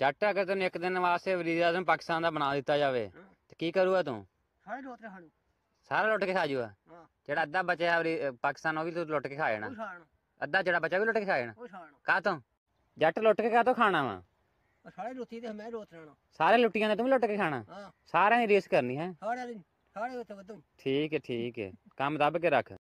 ਜੱਟ ਅਗਰ ਤੈਨੂੰ ਇੱਕ ਦਿਨ ਵਾਸਤੇ ਵਜ਼ੀਰ ਆਜ਼ਮ ਪਾਕਿਸਤਾਨ ਦਾ ਬਣਾ ਦਿੱਤਾ ਜਾਵੇ ਤੇ ਕੀ ਕਰੂਗਾ ਤੂੰ ਸਾਰੇ ਲੁੱਟ ਕੇ ਖਾ ਸਾਰਾ ਲੁੱਟ ਕੇ ਖਾ ਜੂਗਾ ਜਿਹੜਾ ਅੱਧਾ ਬਚਿਆ ਵਰੀ- ਪਾਕਿਸਤਾਨ ਉਹ ਵੀ ਤੂੰ ਲੁੱਟ ਕੇ ਖਾ ਜਾਣਾ ਅੱਧਾ ਜਿਹੜਾ ਬਚਿਆ ਵੀ ਲੁੱਟ ਕੇ ਖਾ ਜਾਣਾ ਕਾ ਤੂੰ ਜੱਟ ਲੁੱਟ ਕੇ ਕਾ ਤੂੰ ਖਾਣਾ ਵਾ ਸਾਰੇ ਲੁੱਟੀ ਤੇ ਮੈਂ ਰੋਤ ਰਹਿਣਾ ਸਾਰੇ ਲੁੱਟੀਆਂ ਨੇ ਤੂੰ ਵੀ ਲੁੱਟ ਕੇ ਖਾਣਾ ਹਾਂ ਸਾਰਿਆਂ ਦੀ ਰੇਸ ਕਰਨੀ ਹੈ ਸਾਰੇ ਸਾਰੇ ਉੱਥੇ ਵਧੂ ਠੀਕ ਹੈ ਠੀਕ ਹੈ ਕੰਮ ਦੱਬ ਕੇ ਰੱਖ